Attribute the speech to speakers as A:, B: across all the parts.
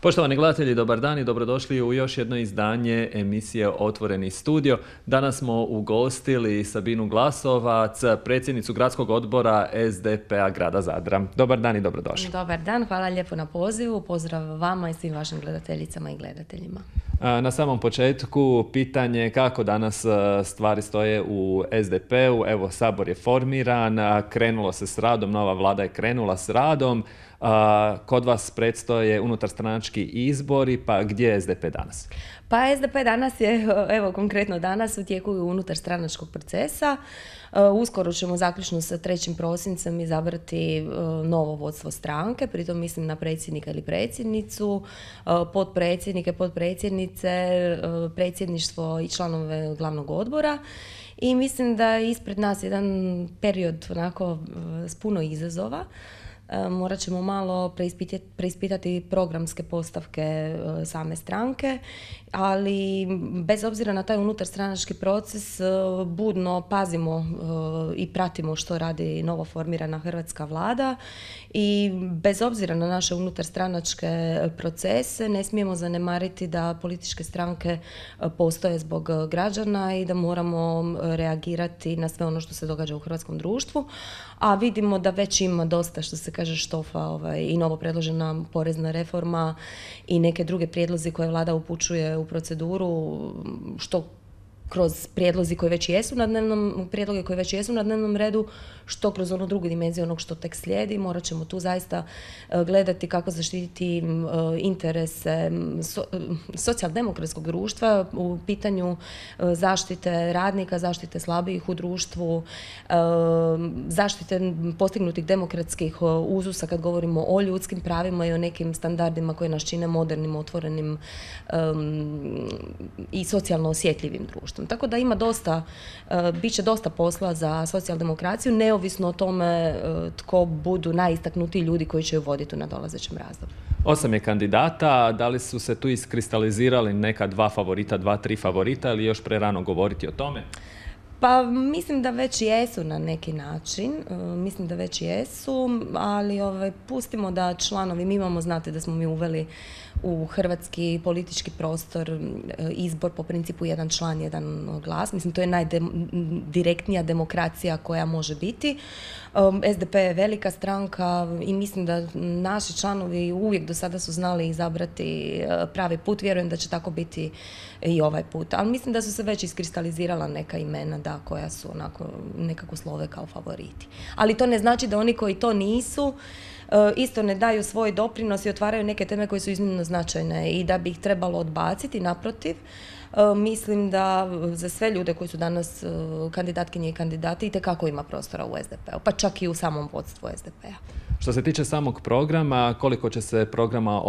A: Poštovani gledatelji, dobar dan i dobrodošli u još jedno izdanje emisije Otvoreni studio. Danas smo ugostili Sabinu Glasovac, predsjednicu gradskog odbora SDP-a grada Zadra. Dobar dan i dobrodošli.
B: Dobar dan, hvala lijepo na pozivu. Pozdrav vama i svim vašim gledateljicama i gledateljima.
A: Na samom početku pitanje kako danas stvari stoje u SDP-u. Evo, Sabor je formiran, krenulo se s radom, nova vlada je krenula s radom. Kod vas predstoje unutarstranački izbori, pa gdje je SDP danas?
B: Pa SDP danas je, evo konkretno danas, u tijeku unutar stranačkog procesa. Uh, uskoro ćemo zaključno sa 3. prosincem izabrati uh, novo vodstvo stranke, pritom mislim na predsjednika ili predsjednicu, uh, podpredsjednike, podpredsjednice, predsjedništvo i članove glavnog odbora. I mislim da je ispred nas jedan period onako s puno izazova. E, morat ćemo malo preispitati programske postavke e, same stranke, ali bez obzira na taj unutarstranački proces e, budno pazimo i pratimo što radi novo formirana hrvatska vlada i bez obzira na naše unutarstranačke procese ne smijemo zanemariti da političke stranke postoje zbog građana i da moramo reagirati na sve ono što se događa u hrvatskom društvu, a vidimo da već ima dosta što se kaže Štofa ovaj, i novo predložena porezna reforma i neke druge prijedlozi koje vlada upućuje u proceduru, što kroz prijedlozi koji već jesu na dnevnom, prijedloge koji već jesu na dnevnom redu, što kroz onu drugu dimenziju onog što tek slijedi, morat ćemo tu zaista e, gledati kako zaštititi e, interese e, socijaldemokratskog društva u pitanju zaštite radnika, zaštite slabijih u društvu, zaštite postignutih demokratskih uzusa kad govorimo o ljudskim pravima i o nekim standardima koje nas čine modernim, otvorenim i socijalno osjetljivim društvom. Tako da ima dosta, e, bit će dosta posla za socijaldemokraciju, neovisno o tome e, tko budu najistaknutiji ljudi koji će ju voditi u nadolazećem razdoblju.
A: Osam je kandidata, da li su se tu iskristalizirali neka dva favorita, dva, tri favorita ili još prerano govoriti o tome?
B: Pa mislim da već jesu na neki način, e, mislim da već jesu, ali ovaj, pustimo da članovi, mi imamo, znate da smo mi uveli u hrvatski politički prostor e, izbor po principu jedan član, jedan glas, mislim to je najdirektnija demokracija koja može biti, SDP je velika stranka i mislim da naši članovi uvijek do sada su znali izabrati e, pravi put. Vjerujem da će tako biti i ovaj put. Ali mislim da su se već iskristalizirala neka imena da, koja su onako nekako slove kao favoriti. Ali to ne znači da oni koji to nisu e, isto ne daju svoj doprinos i otvaraju neke teme koje su iznimno značajne i da bi ih trebalo odbaciti naprotiv E, mislim da za sve ljude koji su danas e, kandidatkinje i kandidati i tekako ima prostora u SDP-u, pa čak i u samom vodstvu SDP-a.
A: Što se tiče samog programa, koliko će se programa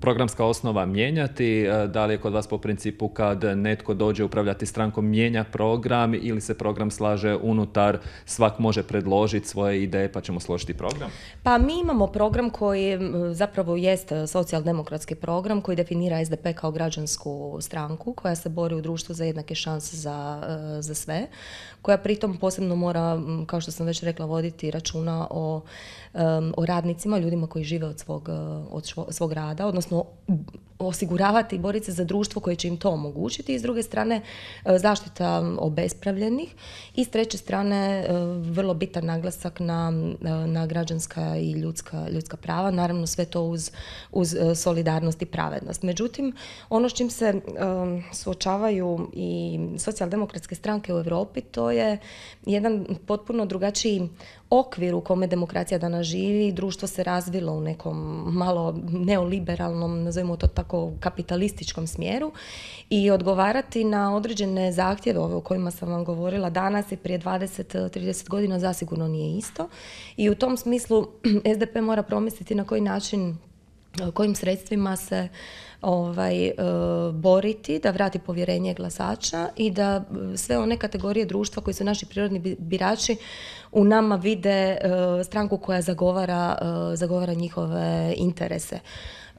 A: programska osnova mijenjati? E, da li je kod vas po principu kad netko dođe upravljati strankom mijenja program ili se program slaže unutar, svak može predložiti svoje ideje pa ćemo složiti program?
B: Pa mi imamo program koji zapravo jest socijaldemokratski program koji definira SDP kao građansku stranku koja se bori u društvu za jednake šanse za, e, za sve, koja pritom posebno mora, kao što sam već rekla, voditi računa o, o radnicima, ljudima koji žive od svog, e, od svog rada, odnosno osiguravati i boriti se za društvo koje će im to omogućiti i s druge strane e, zaštita obespravljenih i s treće strane vrlo bitan naglasak na, na građanska i ljudska, ljudska prava, naravno sve to uz, uz solidarnost i pravednost. Međutim, ono s čim se su suočavaju i socijaldemokratske stranke u Europi, to je jedan potpuno drugačiji okvir u kome demokracija danas živi, društvo se razvilo u nekom malo neoliberalnom, nazovimo to tako kapitalističkom smjeru i odgovarati na određene zahtjeve ove o kojima sam vam govorila danas i prije 20-30 godina zasigurno nije isto i u tom smislu SDP mora promisliti na koji način E, kojim sredstvima se ovaj, e, boriti da vrati povjerenje glasača i da e, sve one kategorije društva koji su naši prirodni birači u nama vide stranku koja zagovara, zagovara njihove interese.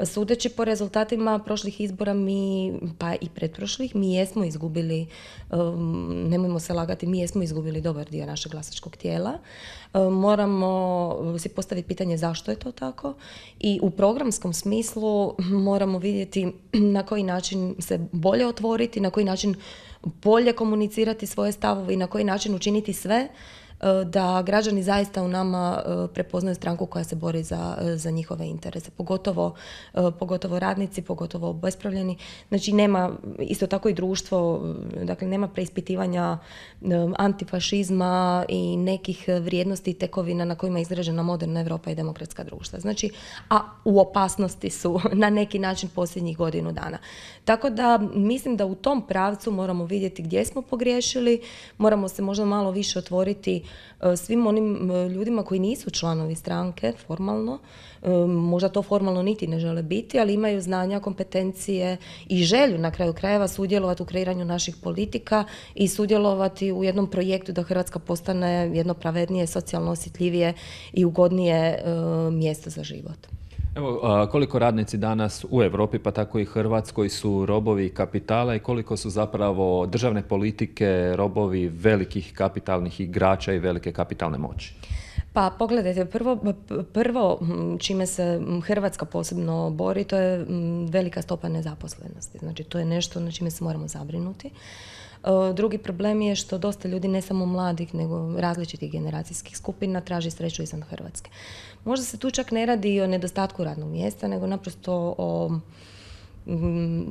B: Sudeći po rezultatima prošlih izbora mi, pa i pretprošlih, mi jesmo izgubili, um, nemojmo se lagati, mi jesmo izgubili dobar dio našeg glasačkog tijela. Um, moramo si postaviti pitanje zašto je to tako i u programskom smislu moramo vidjeti na koji način se bolje otvoriti, na koji način bolje komunicirati svoje stavove i na koji način učiniti sve E, da građani zaista u nama e, prepoznaju stranku koja se bori za, e, za njihove interese, pogotovo, pogotovo radnici, pogotovo obespravljeni. Znači nema, isto tako i društvo, dakle nema preispitivanja antifašizma i nekih vrijednosti i tekovina na kojima je izgrađena moderna Europa i demokratska društva. Znači, a u opasnosti su na neki način posljednjih godinu dana. Tako da mislim da u tom pravcu moramo vidjeti gdje smo pogriješili, moramo se možda malo više otvoriti E, svim onim ljudima koji nisu članovi stranke formalno, e, možda to formalno niti ne žele biti, ali imaju znanja, kompetencije i želju na kraju krajeva sudjelovati u kreiranju naših politika i sudjelovati u jednom projektu da Hrvatska postane jedno pravednije, socijalno osjetljivije i ugodnije e, mjesto za život.
A: Evo, koliko radnici danas u Europi, pa tako i Hrvatskoj, su robovi kapitala i koliko su zapravo državne politike robovi velikih kapitalnih igrača i velike kapitalne moći?
B: Pa pogledajte, prvo, prvo čime se Hrvatska posebno bori, to je velika stopa nezaposlenosti. Znači, to je nešto na čime se moramo zabrinuti. E, drugi problem je što dosta ljudi, ne samo mladih, nego različitih generacijskih skupina, traži sreću izvan Hrvatske. Možda se tu čak ne radi o nedostatku radnog mjesta, nego naprosto o mm,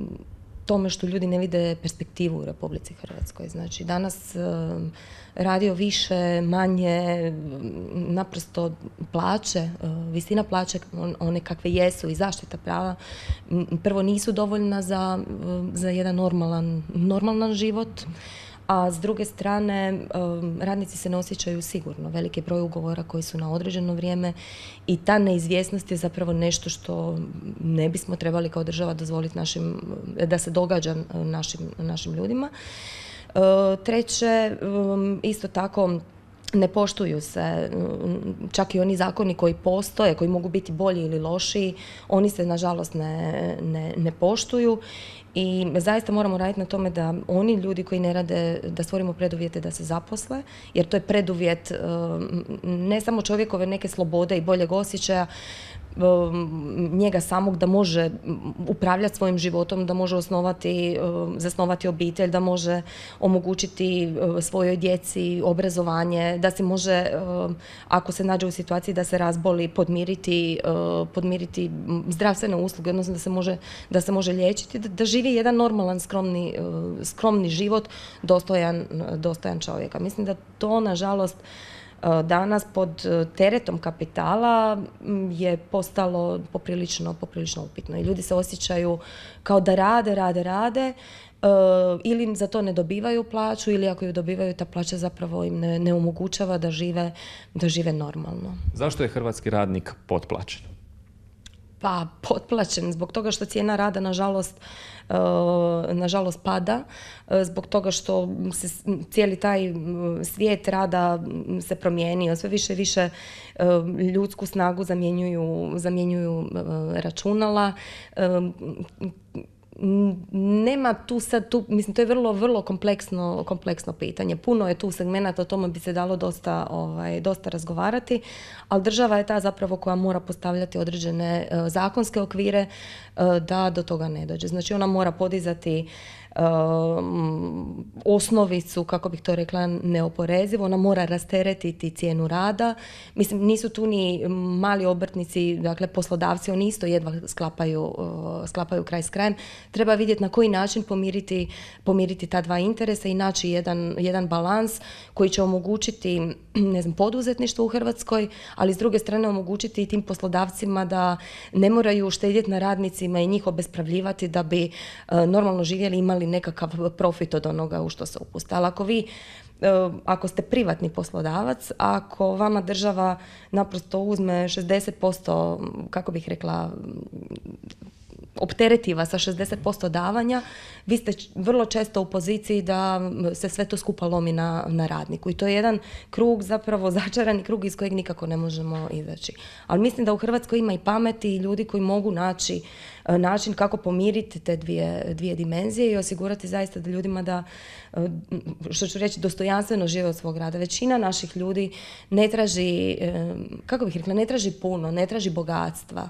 B: tome što ljudi ne vide perspektivu u Republici Hrvatskoj. Znači, danas ehm, radio više, manje, mm, naprosto plaće, e, visina plaće, one kakve jesu i zaštita prava, mm, prvo nisu dovoljna za, e, jedan normalan život, a s druge strane um, radnici se ne osjećaju sigurno. Veliki broj ugovora koji su na određeno vrijeme i ta neizvjesnost je zapravo nešto što ne bismo trebali kao država dozvoliti našim, da se događa uh, našim, našim ljudima. Uh, treće, um, isto tako ne poštuju se um, čak i oni zakoni koji postoje, koji mogu biti bolji ili lošiji, oni se nažalost ne, ne poštuju i zaista moramo raditi na tome da oni ljudi koji ne rade, da stvorimo preduvjete da se zaposle, jer to je preduvjet eh, ne samo čovjekove neke slobode i boljeg osjećaja, Ehm, njega samog da može upravljati svojim životom, da može osnovati, ehm, zasnovati obitelj, da može omogućiti ehm, svojoj djeci obrazovanje, da se može, ako se nađe u situaciji da se razboli, podmiriti, podmiriti zdravstvene usluge, odnosno da se može, da se može liječiti, da živi jedan normalan, skromni, skromni život, dostojan, dostojan čovjeka. Mislim da to, nažalost, E, danas pod e, teretom kapitala je postalo poprilično, poprilično upitno. I ljudi se osjećaju kao da rade, rade, rade, e, ili im za to ne dobivaju plaću ili ako ju dobivaju ta plaća zapravo im ne, ne omogućava da žive, da žive normalno.
A: Zašto je hrvatski radnik potplaćen?
B: pa potplaćen zbog toga što cijena rada nažalost e, nažalost pada e, zbog toga što se cijeli taj svijet rada se promijenio sve više i više e, ljudsku snagu zamjenjuju, zamjenjuju računala nema tu sad, tu, mislim to je vrlo, vrlo kompleksno, kompleksno pitanje. Puno je tu segmenata, o tome bi se dalo dosta, ovaj, dosta razgovarati, ali država je ta zapravo koja mora postavljati određene eh, zakonske okvire eh, da do toga ne dođe. Znači ona mora podizati Um, osnovicu, kako bih to rekla, neoporezivo. Ona mora rasteretiti cijenu rada. Mislim, nisu tu ni mali obrtnici, dakle poslodavci, oni isto jedva sklapaju, uh, sklapaju kraj s krajem. Treba vidjeti na koji način pomiriti, pomiriti ta dva interesa i naći jedan, jedan balans koji će omogućiti ne znam, poduzetništvo u Hrvatskoj, ali s druge strane omogućiti i tim poslodavcima da ne moraju štedjeti na radnicima i njih obespravljivati da bi uh, normalno živjeli imali imali nekakav profit od onoga u što se upuste. Ali ako vi, e, ako ste privatni poslodavac, ako vama država naprosto uzme 60%, kako bih rekla, optereti vas sa 60% davanja, vi ste vrlo često u poziciji da se sve to skupa lomi na, radniku. I to je jedan krug, zapravo začarani krug iz kojeg nikako ne možemo izaći. Ali mislim da u Hrvatskoj ima i pameti i ljudi koji mogu naći e, način kako pomiriti te dvije, dvije dimenzije i osigurati zaista da ljudima da, e, što ću reći, dostojanstveno žive od svog rada. Većina naših ljudi ne traži, e, kako bih rekla, ne traži puno, ne traži bogatstva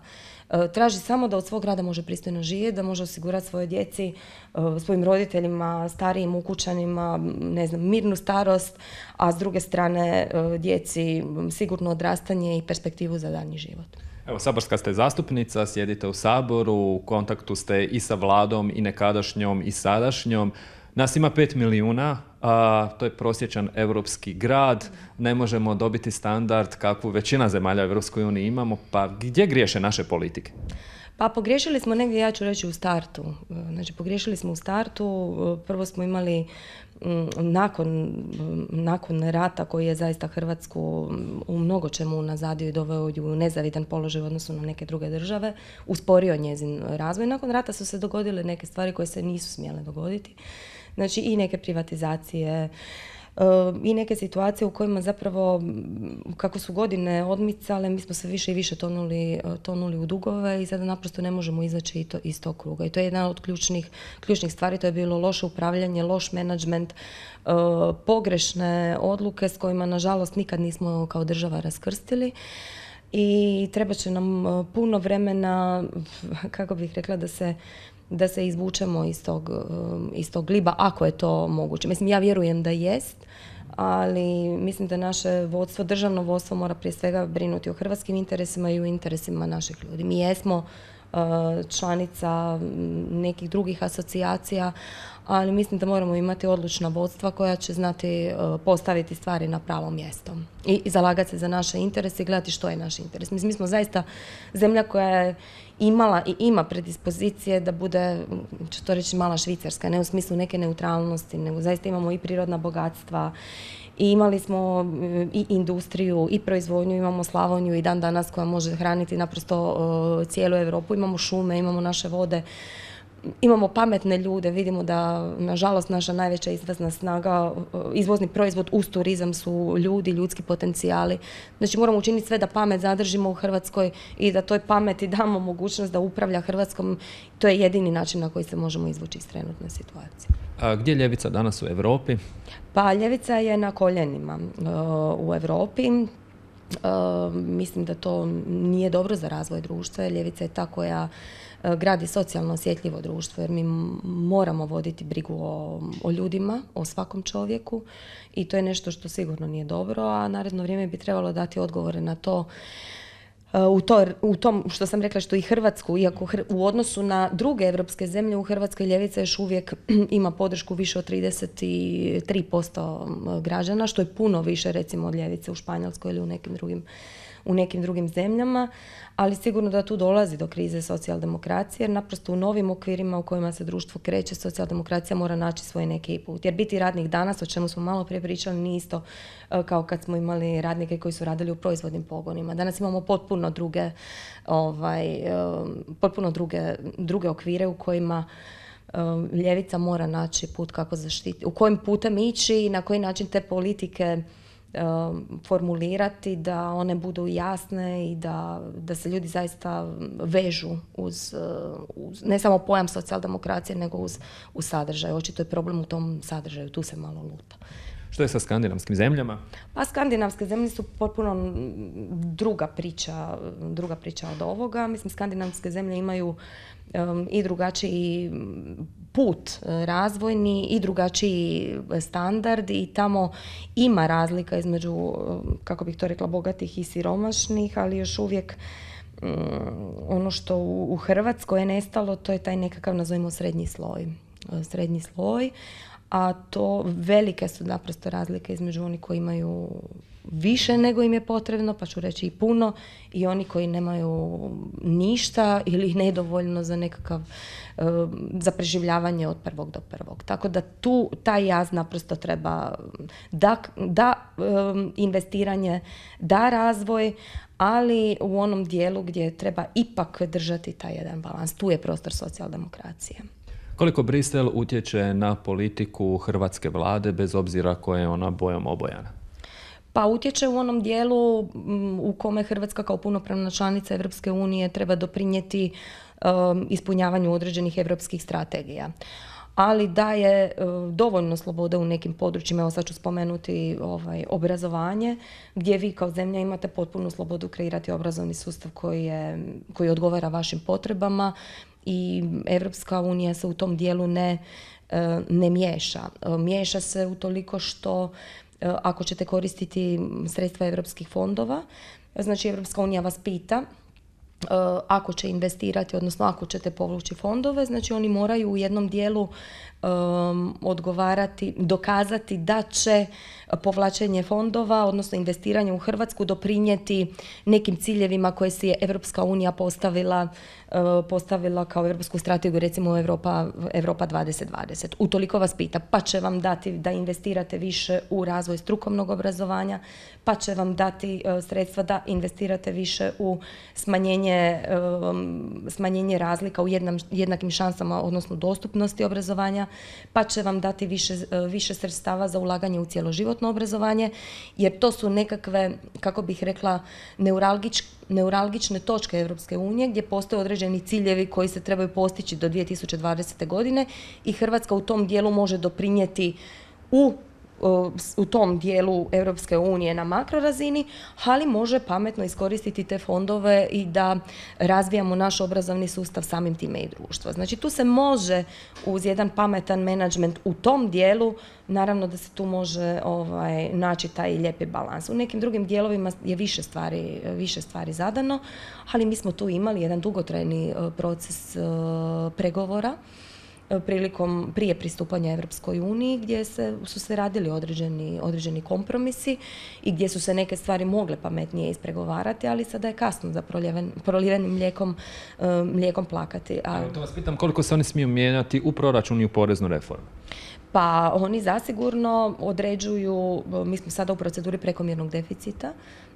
B: E, traži samo da od svog rada može pristojno živjeti, da može osigurati svoje djeci, e, svojim roditeljima, starijim ukućanima, ne znam, mirnu starost, a s druge strane e, djeci sigurno odrastanje i perspektivu za daljnji
A: život. Evo, saborska ste zastupnica, sjedite u Saboru, u kontaktu ste i sa vladom, i nekadašnjom, i sadašnjom. Nas ima 5 milijuna, a, to je prosječan europski grad, ne možemo dobiti standard kakvu većina zemalja u EU imamo, pa gdje griješe naše politike?
B: Pa pogriješili smo negdje, ja ću reći, u startu. Znači, pogriješili smo u startu, prvo smo imali mm, nakon, mm, nakon rata koji je zaista Hrvatsku mm, u mnogo čemu nazadio i doveo u nezavidan položaj u odnosu na neke druge države, usporio njezin razvoj. Nakon rata su se dogodile neke stvari koje se nisu smjele dogoditi Znači i neke privatizacije, e, i neke situacije u kojima zapravo kako su godine odmicale mi smo se više i više tonuli, e, tonuli u dugove i sada naprosto ne možemo izaći to, iz tog kruga i to je jedna od ključnih, ključnih stvari to je bilo loše upravljanje, loš menadžment e, pogrešne odluke s kojima nažalost nikad nismo kao država raskrstili i treba će nam puno vremena kako bih rekla da se da se izvučemo iz tog, um, iz tog gliba, ako je to moguće. Mislim, ja vjerujem da jest, ali mislim da naše vodstvo, državno vodstvo mora prije svega brinuti o hrvatskim interesima i u interesima naših ljudi. Mi jesmo uh, članica nekih drugih asocijacija, ali mislim da moramo imati odlučna vodstva koja će znati uh, postaviti stvari na pravo mjesto i zalagati se za naše interese i gledati što je naš interes. Mislim, mi smo zaista zemlja koja je imala i ima predispozicije da bude, ću to reći, mala Švicarska, ne u smislu neke neutralnosti, nego zaista imamo i prirodna bogatstva, i imali smo e, i industriju i proizvodnju, imamo Slavoniju i dan danas koja može hraniti naprosto e, cijelu Europu, imamo šume, imamo naše vode, imamo pametne ljude, vidimo da nažalost naša najveća izvozna snaga, e, izvozni proizvod uz turizam su ljudi, ljudski potencijali. Znači moramo učiniti sve da pamet zadržimo u Hrvatskoj i da toj pameti damo mogućnost da upravlja Hrvatskom. To je jedini način na koji se možemo izvući iz trenutne situacije.
A: A gdje je ljevica danas u Europi?
B: Pa ljevica je na koljenima e, u Europi. E, mislim da to nije dobro za razvoj društva. Ljevica je ta koja Eh, gradi socijalno osjetljivo društvo jer mi moramo voditi brigu o, o ljudima, o svakom čovjeku i to je nešto što sigurno nije dobro, a naredno vrijeme bi trebalo dati odgovore na to eh, u, to, u tom što sam rekla što i Hrvatsku, iako u odnosu na druge evropske zemlje u Hrvatskoj ljevica još uvijek ima podršku više od 33% građana, što je puno više recimo od ljevice u Španjolskoj ili u nekim drugim u nekim drugim zemljama, ali sigurno da tu dolazi do krize socijaldemokracije jer naprosto u novim okvirima u kojima se društvo kreće socijaldemokracija mora naći svoj neki put. Jer biti radnik danas, o čemu smo malo prije pričali, nije isto e, kao kad smo imali radnike koji su radili u proizvodnim pogonima. Danas imamo potpuno druge, ovaj, e, potpuno druge, okvire u kojima e, ljevica mora naći put kako zaštiti, u kojim putem ići i na koji način te politike Um, formulirati da one budu jasne i da, da se ljudi zaista vežu uh, uz, ne samo pojam socijaldemokracije nego uz, uz sadržaj. Očito je problem u tom sadržaju, tu se malo luta.
A: Što je sa skandinavskim zemljama?
B: Pa skandinavske zemlje su potpuno druga priča, druga priča od ovoga. Mislim, skandinavske zemlje imaju i drugačiji put e, razvojni i drugačiji standard i tamo ima razlika između, kako bih to rekla, bogatih i siromašnih, ali još uvijek ono što u Hrvatskoj je nestalo, to je taj nekakav, nazovimo, srednji sloj. E, srednji sloj, a to velike su naprosto razlike između oni koji imaju više nego im je potrebno, pa ću reći i puno, i oni koji nemaju ništa ili nedovoljno za nekakav, eh, za preživljavanje od prvog do prvog. Tako da tu, taj jaz naprosto treba, da, da eh, investiranje, da razvoj, ali u onom dijelu gdje treba ipak držati taj jedan balans. Tu je prostor socijaldemokracije.
A: Koliko Bristol utječe na politiku hrvatske vlade bez obzira koje je ona bojom obojana?
B: Pa utječe u onom dijelu mm, u kome Hrvatska kao punopravna članica Europske unije treba doprinijeti um, ispunjavanju određenih europskih strategija. Ali da je um, dovoljno slobode u nekim područjima, evo sad ću spomenuti ovaj, obrazovanje, gdje vi kao zemlja imate potpunu slobodu kreirati obrazovni sustav koji, odgovara vašim potrebama i Europska unija se u tom dijelu ne, um, ne miješa. Miješa se utoliko što E, ako ćete koristiti sredstva europskih fondova, znači Europska unija vas pita e, ako će investirati, odnosno ako ćete povući fondove, znači oni moraju u jednom dijelu e, odgovarati, dokazati da će povlačenje fondova, odnosno investiranje u Hrvatsku doprinijeti nekim ciljevima koje si je Europska unija postavila E, postavila kao europsku strategiju recimo Europa, Europa 2020. Utoliko vas pita, pa će vam dati da investirate više u razvoj strukovnog obrazovanja, pa će vam dati e, sredstva da investirate više u smanjenje, e, smanjenje razlika u jednakim šansama, odnosno dostupnosti obrazovanja, pa će vam dati više, više sredstava za ulaganje u cjeloživotno obrazovanje, jer to su nekakve, kako bih rekla, neuralgične točke Europske unije gdje postoje određene ciljevi koji se trebaju postići do 2020. godine i Hrvatska u tom dijelu može doprinijeti u u tom dijelu Europske unije na makro razini, ali može pametno iskoristiti te fondove i da razvijamo naš obrazovni sustav samim time i društvo. Znači tu se može uz jedan pametan menadžment u tom dijelu, naravno da se tu može ovaj, naći taj lijepi balans. U nekim drugim dijelovima je više stvari, više stvari zadano, ali mi smo tu imali jedan dugotrajni eh, proces eh, pregovora E, prilikom prije pristupanja Europskoj uniji gdje se, su se radili određeni, kompromisi i gdje su se neke stvari mogle pametnije ispregovarati, ali sada je kasno za prolivenim e, mlijekom, plakati. A...
A: To vas pitam koliko se oni smiju mijenjati u proračun i u poreznu reformu?
B: Pa oni zasigurno određuju, e, mi smo sada u proceduri prekomjernog deficita,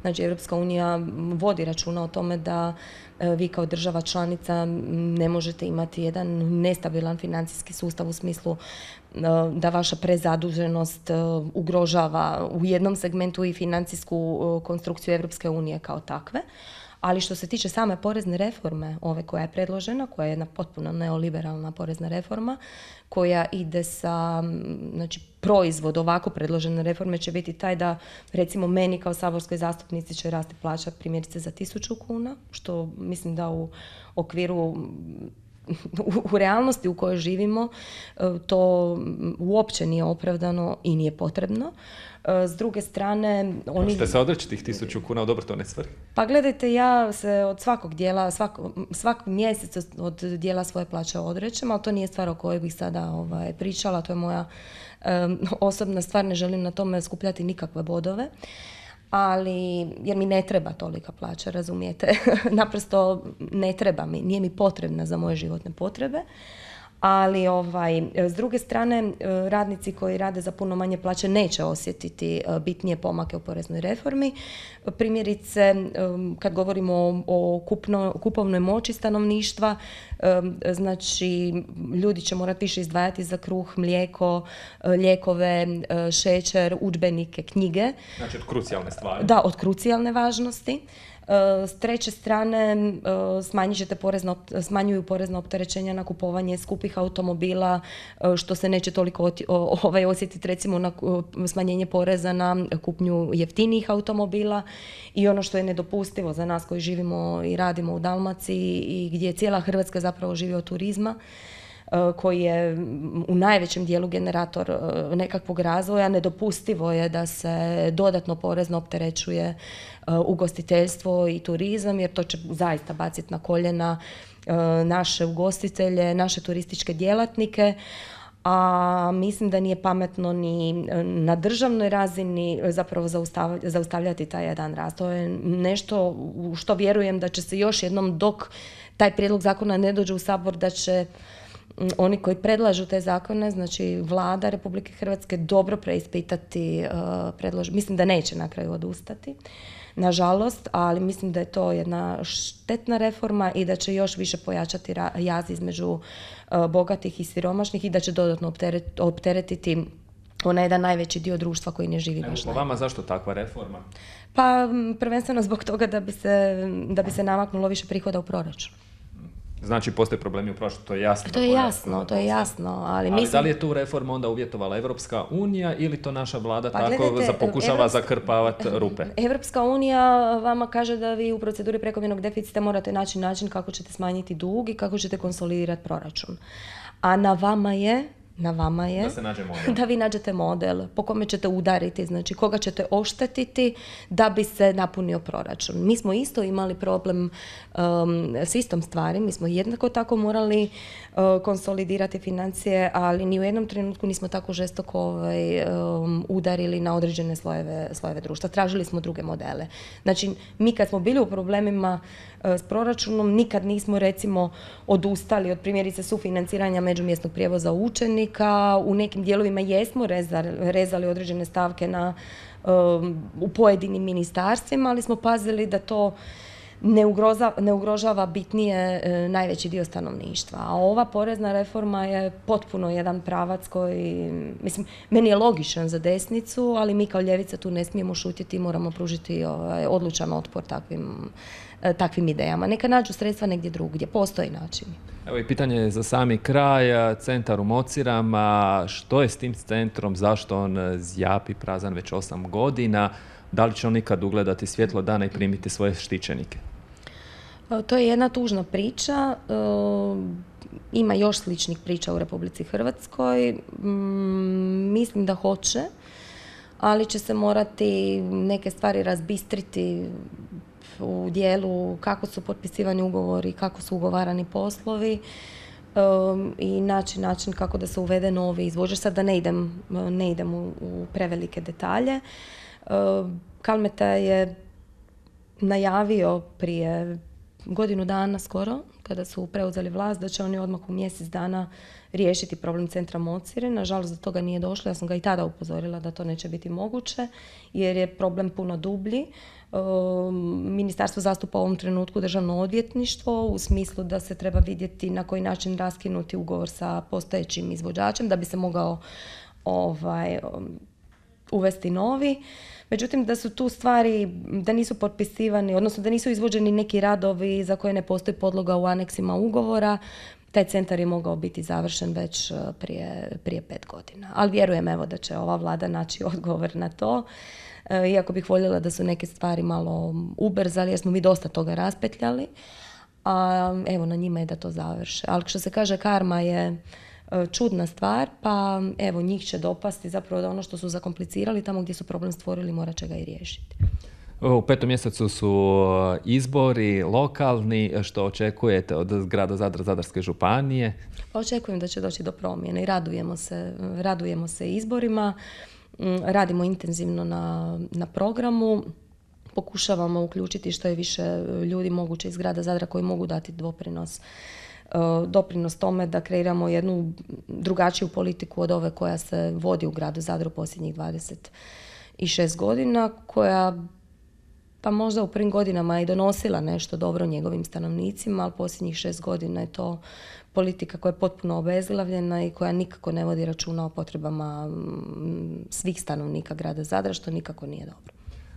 B: Znači, Europska unija vodi računa o tome da e, vi kao država članica ne možete imati jedan nestabilan financijski sustav u smislu e, da vaša prezaduženost e, ugrožava u jednom segmentu i financijsku konstrukciju Europske unije kao takve. Ali što se tiče same porezne reforme, ove koja je predložena, koja je jedna potpuno neoliberalna porezna reforma, koja ide sa znači, proizvod ovako predložene reforme će biti taj da recimo meni kao saborskoj zastupnici će rasti plaća primjerice za tisuću kuna, što mislim da u okviru u realnosti u kojoj živimo e, to uopće nije opravdano i nije potrebno. E, s druge strane... Oni... se
A: odreći tih tisuću kuna od obrtovne stvari?
B: Pa gledajte, ja se od svakog dijela, svak, mjesec od dijela svoje plaće odrećem, ali to nije stvar o kojoj bih sada ovaj, pričala, to je moja osobna stvar, ne želim na tome skupljati nikakve bodove ali jer mi ne treba tolika plaća, razumijete? Naprosto ne treba mi, nije mi potrebna za moje životne potrebe ali ovaj, s druge strane e, radnici koji rade za puno manje plaće neće osjetiti e, bitnije pomake u poreznoj reformi. Primjerice, e, kad govorimo o, kupovnoj moći stanovništva, znači ljudi će morati više izdvajati za kruh, mlijeko, ljekove, šećer, udžbenike, knjige.
A: Znači od krucijalne stvari. Da, od
B: krucijalne važnosti. S treće strane e, smanjuju porezna opterećenja na kupovanje skupih automobila e, što se neće toliko ovaj, osjetiti recimo na smanjenje poreza na kupnju jeftinijih automobila i ono što je nedopustivo za nas koji živimo i radimo u Dalmaciji i gdje je cijela Hrvatska zapravo živi od turizma Eh, koji je u najvećem dijelu generator eh, nekakvog razvoja. Nedopustivo je da se dodatno porezno opterećuje eh, ugostiteljstvo i turizam jer to će zaista baciti na koljena naše ugostitelje, naše turističke djelatnike a mislim da nije pametno ni na državnoj razini zapravo zaustavljati taj jedan rast. To je nešto u što vjerujem da će se još jednom dok taj prijedlog zakona ne dođe u sabor da će oni koji predlažu te zakone, znači vlada Republike Hrvatske dobro preispitati, e, mislim da neće na kraju odustati, nažalost, ali mislim da je to jedna štetna reforma i da će još više pojačati jaz između e, bogatih i siromašnih i da će dodatno opteretiti onaj jedan najveći dio društva koji ne živi Evo, baš. Po
A: vama zašto takva reforma?
B: Pa prvenstveno zbog toga da bi se, da bi se namaknulo više prihoda u proračun.
A: Znači, postoje problemi u prošlosti, to je jasno. To je
B: jasno, to je jasno. Ali, mislim... ali da li je
A: tu reformu onda uvjetovala Evropska unija ili to naša vlada pa tako gledajte, pokušava zakrpavati rupe?
B: Evropska unija vama kaže da vi u proceduri prekomjernog deficita morate naći način kako ćete smanjiti dug i kako ćete konsolidirati proračun. A na vama je na vama je da, vi nađete model po kome ćete udariti, znači koga ćete oštetiti da bi se napunio proračun. Mi smo isto imali problem um, s istom stvari, mi smo jednako tako morali uh, konsolidirati financije, ali ni u jednom trenutku nismo tako žestoko ovaj, um, udarili na određene slojeve, slojeve društva. Tražili smo druge modele. Znači, mi kad smo bili u problemima uh, s proračunom, nikad nismo recimo odustali od primjerice sufinanciranja međumjesnog prijevoza učenih, ka u nekim dijelovima jesmo rezali, određene stavke na, um, u pojedinim ministarstvima, ali smo pazili da to ne, ugroza, ne ugrožava bitnije e, najveći dio stanovništva. A ova porezna reforma je potpuno jedan pravac koji, mislim, meni je logičan za desnicu, ali mi kao ljevica tu ne smijemo šutjeti i moramo pružiti ovaj, odlučan otpor takvim, e, takvim idejama. Neka nađu sredstva negdje drugdje, postoji način.
A: Evo i pitanje za sami kraj, centar u Mocirama, što je s tim centrom, zašto on e, zjapi prazan već osam godina, da li će on ikad ugledati svjetlo dana i primiti svoje štićenike?
B: E, to je jedna tužna priča. E, ima još sličnih priča u Republici Hrvatskoj. Mm, mislim da hoće, ali će se morati neke stvari razbistriti u dijelu kako su potpisivani ugovori, kako su ugovarani poslovi e, i naći način kako da se uvede novi izvođač. Sad da ne idem, ne u prevelike detalje. Ehm, Kalmeta je najavio prije godinu dana skoro, kada su preuzeli vlast, da će oni odmah u mjesec dana riješiti problem centra Mocire. Nažalost, do toga nije došlo. Ja sam ga i tada upozorila da to neće biti moguće, jer je problem puno dublji. Ehm, ministarstvo zastupa u ovom trenutku državno odvjetništvo u smislu da se treba vidjeti na koji način raskinuti ugovor sa postojećim izvođačem da bi se mogao ovaj, um, uvesti novi. Međutim, da su tu stvari, da nisu potpisivani, odnosno da nisu izvođeni neki radovi za koje ne postoji podloga u aneksima ugovora, taj centar je mogao biti završen već e, prije, pet godina. Ali vjerujem evo da će ova vlada naći odgovor na to. E, iako bih voljela da su neke stvari malo ubrzali, jer smo mi dosta toga raspetljali. A evo, na njima je da to završe. Ali što se kaže, karma je E, čudna stvar, pa evo njih će dopasti zapravo da ono što su zakomplicirali tamo gdje su problem stvorili morat će ga i riješiti.
A: U petom mjesecu su e, izbori lokalni, što očekujete od grada Zadra, Zadarske županije?
B: Pa očekujem da će doći do promjene i radujemo se, izborima, mm, radimo intenzivno na, na programu, pokušavamo uključiti što je više e, ljudi moguće iz grada Zadra koji mogu dati doprinos E, doprinos tome da kreiramo jednu drugačiju politiku od ove koja se vodi u gradu Zadru posljednjih 26 godina, koja pa možda u prvim godinama je i donosila nešto dobro njegovim stanovnicima, ali posljednjih šest godina je to politika koja je potpuno obezglavljena i koja nikako ne vodi računa o potrebama svih stanovnika grada Zadra, što nikako
A: nije dobro.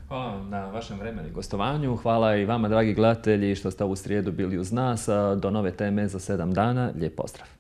A: Hvala vam na vašem vremenu i gostovanju. Hvala i vama, dragi gledatelji, što ste ovu srijedu bili uz nas. Do nove teme za sedam dana. Lijep pozdrav.